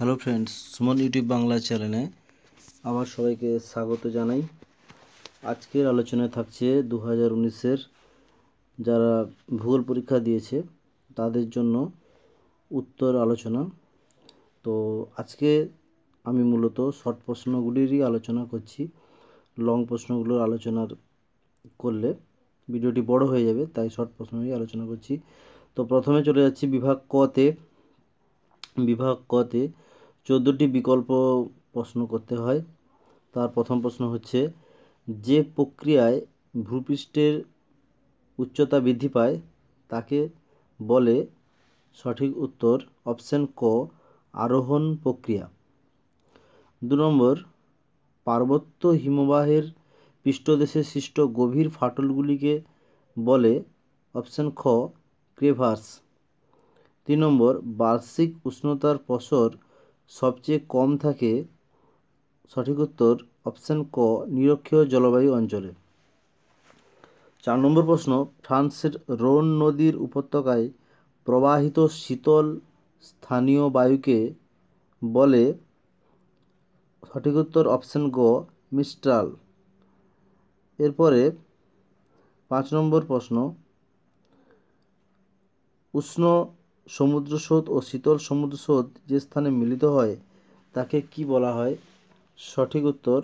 hello friends Suman YouTube Bangla চ্যানেলে আমার সবাইকে স্বাগত জানাই আজকের আলোচনায় থাকছে দু হাজার উনিশের যারা ভূগোল পরীক্ষা দিয়েছে তাদের জন্য উত্তর আলোচনা তো আজকে আমি মূলত শর্ট প্রশ্নগুলিরই আলোচনা করছি লং প্রশ্নগুলোর আলোচনার করলে ভিডিওটি বড় হয়ে যাবে তাই শর্ট প্রশ্নই আলোচনা করছি তো প্রথমে চলে যাচ্ছি বিভাগ কতে বিভাগ কতে চোদ্দোটি বিকল্প প্রশ্ন করতে হয় তার প্রথম প্রশ্ন হচ্ছে যে প্রক্রিয়ায় ভূপৃষ্ঠের উচ্চতা বৃদ্ধি পায় তাকে বলে সঠিক উত্তর অপশান ক আরোহণ প্রক্রিয়া দু নম্বর পার্বত্য হিমবাহের পৃষ্ঠদেশে সৃষ্ট গভীর ফাটলগুলিকে বলে অপশান খ ক্রেভার্স তিন নম্বর বার্ষিক উষ্ণতার প্রসর সবচেয়ে কম থাকে সঠিক উত্তর অপশান ক নিরক্ষীয় জলবায়ু অঞ্চলে চার নম্বর প্রশ্ন ফ্রান্সের রোন নদীর উপত্যকায় প্রবাহিত শীতল স্থানীয় বায়ুকে বলে সঠিক উত্তর অপশান গ মিস্ট্রাল এরপরে পাঁচ নম্বর প্রশ্ন উষ্ণ সমুদ্র স্রোত ও শীতল সমুদ্র স্রোত যে স্থানে মিলিত হয় তাকে কি বলা হয় সঠিক উত্তর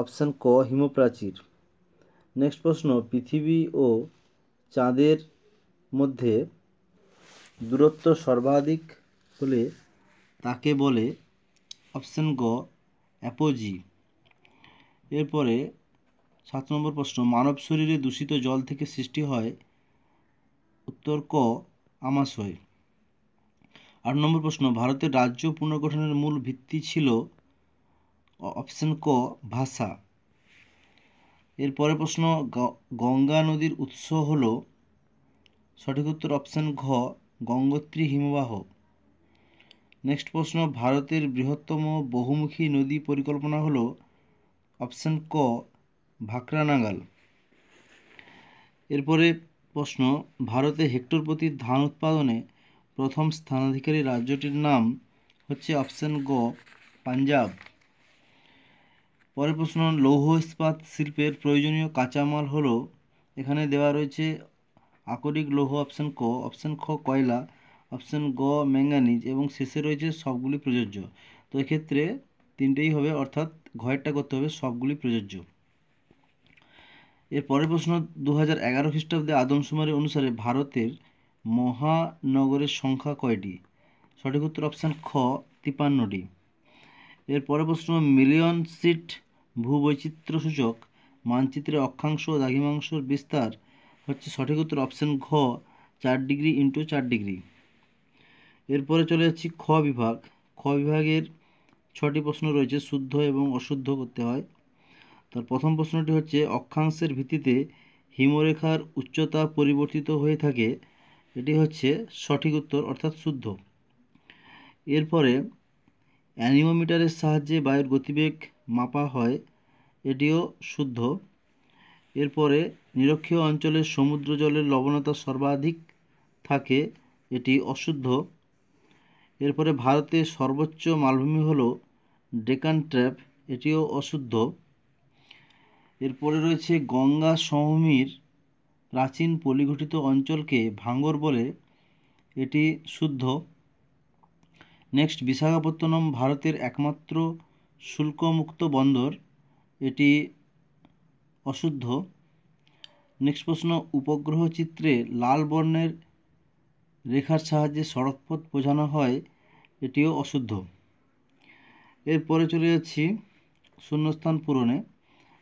অপশান ক হিমপ্রাচীর নেক্সট প্রশ্ন পৃথিবী ও চাঁদের মধ্যে দূরত্ব সর্বাধিক হলে তাকে বলে অপশান গ অ্যাপোজি এরপরে সাত নম্বর প্রশ্ন মানব শরীরে দূষিত জল থেকে সৃষ্টি হয় উত্তর ক আমাশয় আট নম্বর প্রশ্ন ভারতের রাজ্য পুনর্গঠনের মূল ভিত্তি ছিল অপশন ক ভাষা এরপরে প্রশ্ন গঙ্গা নদীর উৎস হল সঠিক উত্তর অপশন ঘ গঙ্গোত্রী হিমবাহ নেক্সট প্রশ্ন ভারতের বৃহত্তম বহুমুখী নদী পরিকল্পনা হল অপশন ক ভাকরানাগাল এরপরে প্রশ্ন ভারতে হেক্টর প্রতি ধান উৎপাদনে প্রথম স্থানাধিকারী রাজ্যটির নাম হচ্ছে অপশান গ পাঞ্জাব পরের প্রশ্ন লৌহ ইস্পাত শিল্পের প্রয়োজনীয় কাঁচামাল হলো এখানে দেওয়া রয়েছে আকরিক লৌহ অপশান ক অপশান খ কয়লা অপশান গ ম্যাঙ্গানিজ এবং শেষে রয়েছে সবগুলি প্রযোজ্য তো এক্ষেত্রে তিনটেই হবে অর্থাৎ ঘয়েরটা করতে হবে সবগুলি প্রযোজ্য এরপরের প্রশ্ন দু হাজার এগারো খ্রিস্টাব্দে আদমশুমারি অনুসারে ভারতের মহানগরের সংখ্যা কয়টি সঠিক উত্তর অপশান খ তিপান্নটি এর পরের প্রশ্ন মিলিয়ন সিট ভূবৈচিত্র্য সূচক মানচিত্রে অক্ষাংশ ও দাঘিমাংশর বিস্তার হচ্ছে সঠিক উত্তর অপশান ঘ চার ডিগ্রি ইন্টু চার ডিগ্রি এরপরে চলে যাচ্ছি খ বিভাগ খ বিভাগের ছটি প্রশ্ন রয়েছে শুদ্ধ এবং অশুদ্ধ করতে হয় তার প্রথম প্রশ্নটি হচ্ছে অক্ষাংশের ভিত্তিতে হিমরেখার উচ্চতা পরিবর্তিত হয়ে থাকে এটি হচ্ছে সঠিক উত্তর অর্থাৎ শুদ্ধ এরপরে অ্যানিমোমিটারের সাহায্যে বায়ুর গতিবেগ মাপা হয় এটিও শুদ্ধ এরপরে নিরক্ষীয় অঞ্চলের সমুদ্র জলের লবণতা সর্বাধিক থাকে এটি অশুদ্ধ এরপরে ভারতে সর্বোচ্চ মালভূমি হল ডেকান ট্র্যাপ এটিও অশুদ্ধ এরপরে রয়েছে গঙ্গা সমভূমির প্রাচীন পলিগঠিত অঞ্চলকে ভাঙ্গর বলে এটি শুদ্ধ নেক্সট বিশাখাপত্তনম ভারতের একমাত্র শুল্কমুক্ত বন্দর এটি অশুদ্ধ নেক্সট প্রশ্ন উপগ্রহ চিত্রে লাল বর্ণের রেখার সাহায্যে সড়কপথ বোঝানো হয় এটিও অশুদ্ধ এরপরে চলে যাচ্ছি শূন্যস্থান পূরণে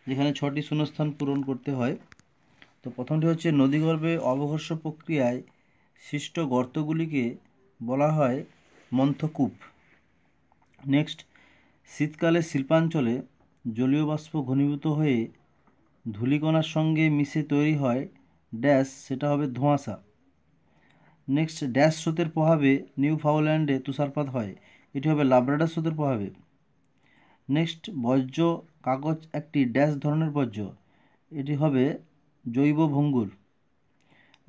যেখানে ছটি শূন্যস্থান পূরণ করতে হয় তো প্রথমটি হচ্ছে নদীগর্ভে অবঘর্ষ প্রক্রিয়ায় সৃষ্ট গর্তগুলিকে বলা হয় মন্থকূপ নেক্সট শীতকালে শিল্পাঞ্চলে জলীয় বাষ্প ঘনীভূত হয়ে ধূলিকণার সঙ্গে মিশে তৈরি হয় ড্যাশ সেটা হবে ধোঁয়াশা নেক্সট ড্যাশ স্রোতের প্রভাবে নিউ ফাউল্যান্ডে তুষারপাত হয় এটি হবে লাব্রাডার স্রোতের প্রভাবে নেক্সট বজ্র কাগজ একটি ড্যাশ ধরনের বর্জ্য এটি হবে জৈব ভঙ্গুর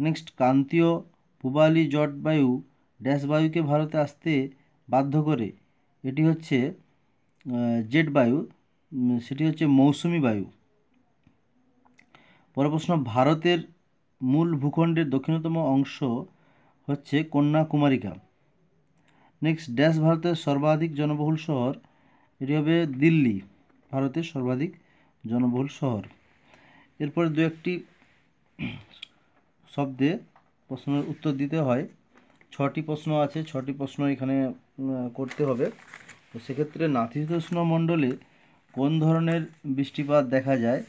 নেক্সট কান্তীয় পুবালি জট বায়ু ড্যাশ বায়ুকে ভারতে আসতে বাধ্য করে এটি হচ্ছে জেট বায়ু সেটি হচ্ছে মৌসুমি বায়ু পরের প্রশ্ন ভারতের মূল ভূখণ্ডের দক্ষিণতম অংশ হচ্ছে কন্যাকুমারিকা নেক্সট ড্যাশ ভারতের সর্বাধিক জনবহুল শহর এটি হবে দিল্লি ভারতের সর্বাধিক জনবহুল শহর এরপরে দু একটি শব্দে প্রশ্নের উত্তর দিতে হয় ছটি প্রশ্ন আছে ছটি প্রশ্ন এখানে করতে হবে তো সেক্ষেত্রে নাতিশীতোষ্ণ মণ্ডলে কোন ধরনের বৃষ্টিপাত দেখা যায়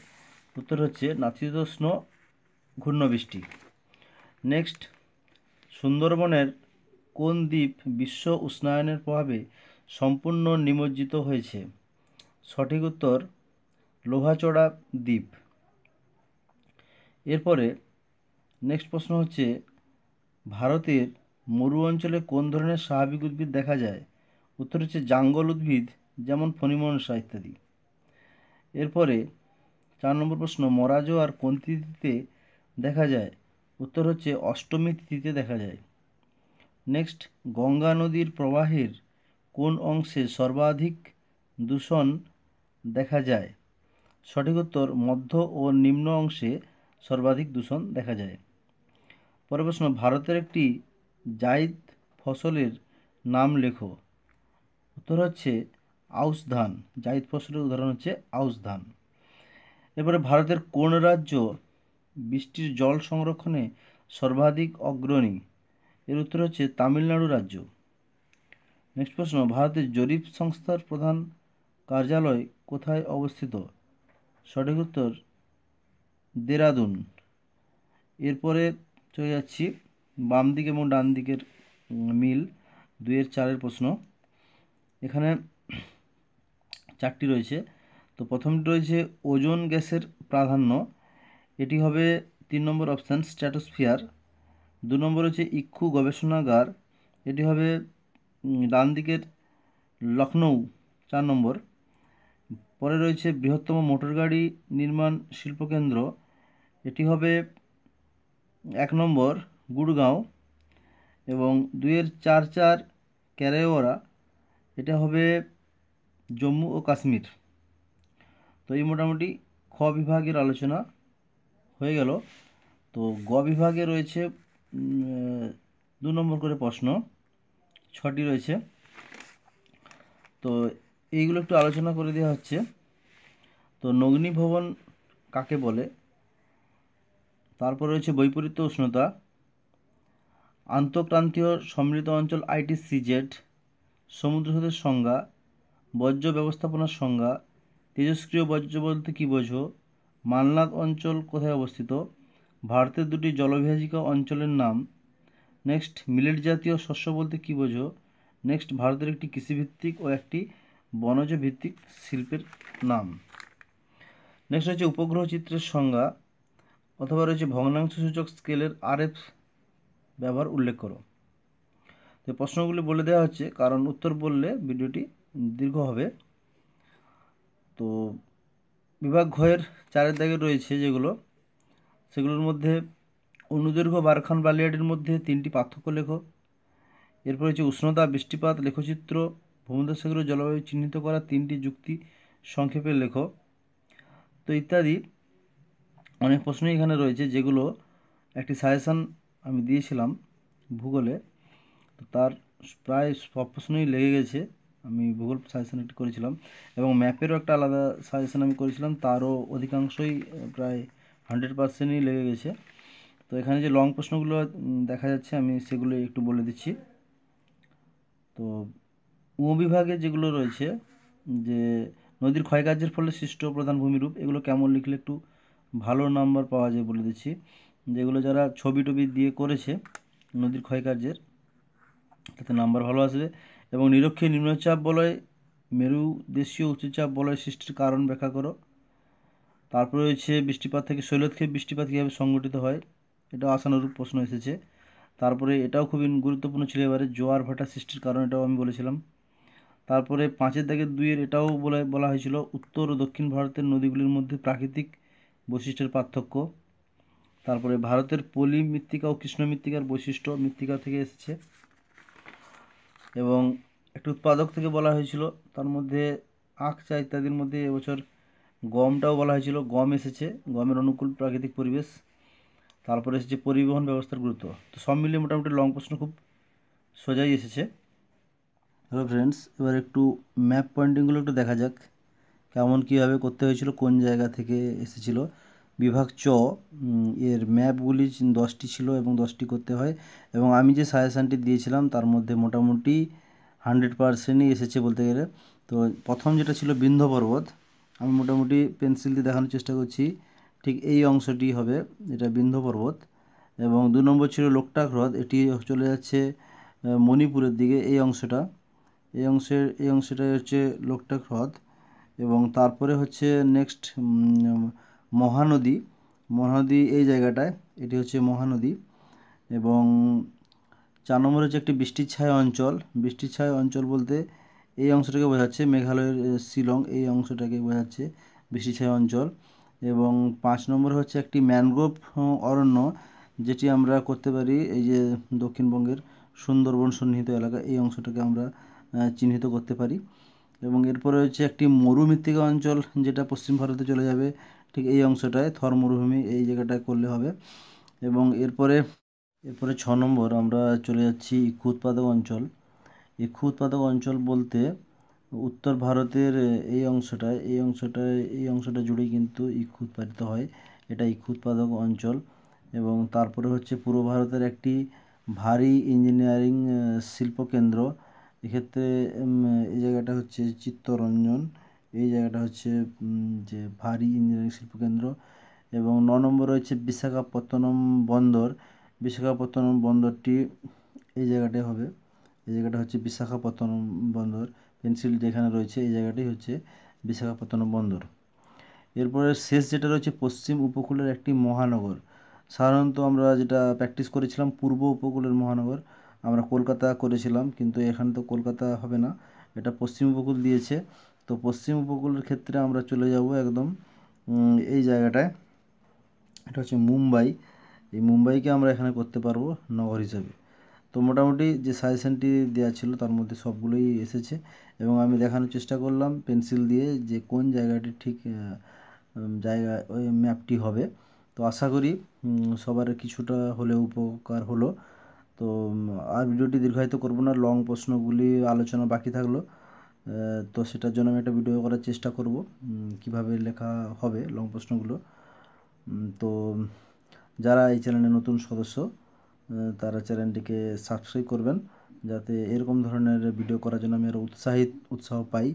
উত্তর হচ্ছে নাতিশীতোষ্ণ ঘূর্ণবৃষ্টি নেক্সট সুন্দরবনের কোন দ্বীপ বিশ্ব উষ্ণায়নের প্রভাবে সম্পূর্ণ নিমজ্জিত হয়েছে সঠিক উত্তর লোহাচড়া দ্বীপ এরপরে নেক্সট প্রশ্ন হচ্ছে ভারতের মরু অঞ্চলে কোন ধরনের স্বাভাবিক উদ্ভিদ দেখা যায় উত্তর হচ্ছে জাঙ্গল উদ্ভিদ যেমন ফণিমনসা ইত্যাদি এরপরে চার নম্বর প্রশ্ন মরাজো আর কোন তিথিতে দেখা যায় উত্তর হচ্ছে অষ্টমী তিথিতে দেখা যায় নেক্সট গঙ্গা নদীর প্রবাহের কোন অংশে সর্বাধিক দূষণ দেখা যায় সঠিক উত্তর মধ্য ও নিম্ন অংশে সর্বাধিক দূষণ দেখা যায় পরের প্রশ্ন ভারতের একটি জায়দ ফসলের নাম লেখো উত্তর হচ্ছে আউশ ধান জায়দ ফসলের উদাহরণ হচ্ছে আউশ ধান এরপরে ভারতের কোন রাজ্য বৃষ্টির জল সংরক্ষণে সর্বাধিক অগ্রণী এর উত্তর হচ্ছে তামিলনাড়ু রাজ্য নেক্সট প্রশ্ন ভারতের জরিপ সংস্থার প্রধান কার্যালয় কোথায় অবস্থিত সঠিক উত্তর দেরাদুন এরপরে চলে যাচ্ছি বাম দিক এবং ডান দিকের মিল দুইয়ের চারের প্রশ্ন এখানে চারটি রয়েছে তো প্রথমটি রয়েছে ওজন গ্যাসের প্রাধান্য এটি হবে তিন নম্বর অপশান স্ট্র্যাটোস্ফিয়ার দু নম্বর হচ্ছে ইক্ষু গবেষণাগার এটি হবে ডান দিকের লখনৌ চার নম্বর পরে রয়েছে বৃহত্তম মোটরগাড়ি নির্মাণ শিল্পকেন্দ্র এটি হবে এক নম্বর গুড়গাঁও এবং দুইয়ের চার চার ক্যারেওরা এটা হবে জম্মু ও কাশ্মীর তো এই মোটামুটি খ বিভাগের আলোচনা হয়ে গেল তো গ বিভাগে রয়েছে দু নম্বর করে প্রশ্ন ছটি রয়েছে তো এইগুলো একটু আলোচনা করে দেওয়া হচ্ছে তো নগ্নি ভবন কাকে বলে তারপর রয়েছে বৈপরীত্য উষ্ণতা আন্তঃক্রান্তীয় সম্মিলিত অঞ্চল আইটি সমুদ্র হ্রদের সংজ্ঞা বর্জ্য ব্যবস্থাপনার সংজ্ঞা তেজস্ক্রিয় বর্জ্য বলতে কী বোঝো মানলাদ অঞ্চল কোথায় অবস্থিত ভারতের দুটি জলবিভাজিকা অঞ্চলের নাম নেক্সট মিলেট জাতীয় শস্য বলতে কী বোঝো নেক্সট ভারতের একটি কৃষিভিত্তিক ও একটি বনজ ভিত্তিক শিল্পের নাম নেক্সট হচ্ছে উপগ্রহ চিত্রের সংজ্ঞা অথবা রয়েছে ভগ্নাংশ সূচক স্কেলের আর এফ ব্যবহার উল্লেখ করো তো প্রশ্নগুলি বলে দেওয়া হচ্ছে কারণ উত্তর বললে ভিডিওটি দীর্ঘ হবে তো বিভাগ ঘয়ের চারের দাগে রয়েছে যেগুলো সেগুলোর মধ্যে অনুদৈর্ঘ্য বারখান বালিয়াডির মধ্যে তিনটি পার্থক্য লেখো এরপর হচ্ছে উষ্ণতা বৃষ্টিপাত লেখচিত্র ভূমধ্যসাগরীয় জলবায়ু চিহ্নিত করা তিনটি যুক্তি সংক্ষেপে লেখ তো ইত্যাদি অনেক প্রশ্নই এখানে রয়েছে যেগুলো একটি সাজেশান আমি দিয়েছিলাম ভূগোলে তো তার প্রায় সব প্রশ্নই লেগে গেছে আমি ভূগোল সাজেশান একটি করেছিলাম এবং ম্যাপেরও একটা আলাদা সাজেশান আমি করেছিলাম তারও অধিকাংশই প্রায় হান্ড্রেড পার্সেন্টই লেগে গেছে তো এখানে যে লং প্রশ্নগুলো দেখা যাচ্ছে আমি সেগুলো একটু বলে দিচ্ছি তো উপবিভাগে যেগুলো রয়েছে যে নদীর ক্ষয়কার্যের ফলে সৃষ্ট প্রধান ভূমিরূপ এগুলো কেমন লিখলে একটু ভালো নাম্বার পাওয়া যায় বলে দিচ্ছি যেগুলো যারা ছবি টবি দিয়ে করেছে নদীর ক্ষয়কার্যের তাতে নাম্বার ভালো আসবে এবং নিরক্ষীয় নিম্নচাপ বলয় মেরু দেশীয় উচ্চচাপ বলয় সৃষ্টির কারণ ব্যাখ্যা করো তারপরে রয়েছে বৃষ্টিপাত থেকে শৈলক্ষেপ বৃষ্টিপাত কীভাবে সংগঠিত হয় এটাও আসানুরূপ প্রশ্ন এসেছে তারপরে এটাও খুবই গুরুত্বপূর্ণ ছিল এবারে জোয়ার ভাটা সৃষ্টির কারণ এটাও আমি বলেছিলাম তারপরে পাঁচের দাগে দুইয়ের এটাও বলে বলা হয়েছিল উত্তর ও দক্ষিণ ভারতের নদীগুলির মধ্যে প্রাকৃতিক বৈশিষ্ট্যের পার্থক্য তারপরে ভারতের পলি মৃত্তিকা ও কৃষ্ণ মৃত্তিকার বৈশিষ্ট্য মৃত্তিকা থেকে এসেছে এবং একটি উৎপাদক থেকে বলা হয়েছিল তার মধ্যে আখ চা ইত্যাদির মধ্যে এবছর গমটাও বলা হয়েছিল গম এসেছে গমের অনুকূল প্রাকৃতিক পরিবেশ তারপরে এসেছে পরিবহন ব্যবস্থার গুরুত্ব তো সব মিলিয়ে মোটামুটি লং প্রশ্ন খুব সোজাই এসেছে হ্যালো ফ্রেন্ডস এবার একটু ম্যাপ পয়েন্টিংগুলো একটু দেখা যাক কেমন কীভাবে করতে হয়েছিল কোন জায়গা থেকে এসেছিল বিভাগ চ এর ম্যাপগুলি দশটি ছিল এবং দশটি করতে হয় এবং আমি যে সাজেশানটি দিয়েছিলাম তার মধ্যে মোটামুটি হান্ড্রেড পারসেন্টই এসেছে বলতে গেলে তো প্রথম যেটা ছিল বিন্ধ পর্বত আমি মোটামুটি পেন্সিল দিয়ে দেখানোর চেষ্টা করছি ঠিক এই অংশটি হবে এটা বিন্ধ পর্বত এবং দু নম্বর ছিল লোকটাক হ্রদ এটি চলে যাচ্ছে মণিপুরের দিকে এই অংশটা এই অংশের এই অংশটাই হচ্ছে লোকটাক হ্রদ এবং তারপরে হচ্ছে নেক্সট মহানদী মহানদী এই জায়গাটায় এটি হচ্ছে মহানদী এবং চার নম্বর হচ্ছে একটি বৃষ্টির ছায় অঞ্চল বৃষ্টির ছায় অঞ্চল বলতে এই অংশটাকে বোঝাচ্ছে মেঘালয়ের শিলং এই অংশটাকে বোঝাচ্ছে বৃষ্টি ছায় অঞ্চল এবং পাঁচ নম্বর হচ্ছে একটি ম্যানগ্রোভ অরণ্য যেটি আমরা করতে পারি এই যে দক্ষিণবঙ্গের সুন্দরবন সন্নিহিত এলাকা এই অংশটাকে আমরা চিহ্নিত করতে পারি এবং এরপরে রয়েছে একটি মরুমৃত্তিকা অঞ্চল যেটা পশ্চিম ভারতে চলে যাবে ঠিক এই অংশটায় থর মরুভূমি এই জায়গাটায় করলে হবে এবং এরপরে এরপরে ছ নম্বর আমরা চলে যাচ্ছি ইক্ষু উৎপাদক অঞ্চল ইক্ষু উৎপাদক অঞ্চল বলতে উত্তর ভারতের এই অংশটায় এই অংশটায় এই অংশটা জুড়েই কিন্তু ইক্ষু উৎপাদিত হয় এটা ইক্ষু উৎপাদক অঞ্চল এবং তারপরে হচ্ছে পূর্ব ভারতের একটি ভারী ইঞ্জিনিয়ারিং শিল্প কেন্দ্র এক্ষেত্রে এই জায়গাটা হচ্ছে চিত্তরঞ্জন এই জায়গাটা হচ্ছে যে ভারী ইঞ্জিনিয়ারিং শিল্পকেন্দ্র এবং ন নম্বর রয়েছে বিশাখাপত্তনম বন্দর বিশাখাপত্তনম বন্দরটি এই জায়গাটায় হবে এই জায়গাটা হচ্ছে বিশাখাপত্তনম বন্দর পেন্সিল যেখানে রয়েছে এই জায়গাটাই হচ্ছে বিশাখাপত্তনম বন্দর এরপরে শেষ যেটা রয়েছে পশ্চিম উপকূলের একটি মহানগর সাধারণত আমরা যেটা প্র্যাকটিস করেছিলাম পূর্ব উপকূলের মহানগর আমরা কলকাতা করেছিলাম কিন্তু এখানে তো কলকাতা হবে না এটা পশ্চিম উপকূল দিয়েছে তো পশ্চিম উপকূলের ক্ষেত্রে আমরা চলে যাব একদম এই জায়গাটায় এটা হচ্ছে মুম্বাই এই মুম্বাইকে আমরা এখানে করতে পারবো নগর হিসাবে তো মোটামুটি যে সাজেশনটি দেওয়া ছিল তার মধ্যে সবগুলোই এসেছে এবং আমি দেখানোর চেষ্টা করলাম পেন্সিল দিয়ে যে কোন জায়গাটি ঠিক জায়গা ওই ম্যাপটি হবে তো আশা করি সবার কিছুটা হলেও উপকার হলো তো আর ভিডিওটি দীর্ঘায়িত করব না লং প্রশ্নগুলি আলোচনা বাকি থাকলো তো সেটার জন্য আমি একটা ভিডিও করার চেষ্টা করব কিভাবে লেখা হবে লং প্রশ্নগুলো তো যারা এই চ্যানেলে নতুন সদস্য তারা চ্যানেলটিকে সাবস্ক্রাইব করবেন যাতে এরকম ধরনের ভিডিও করার জন্য আমি আরও উৎসাহিত উৎসাহ পাই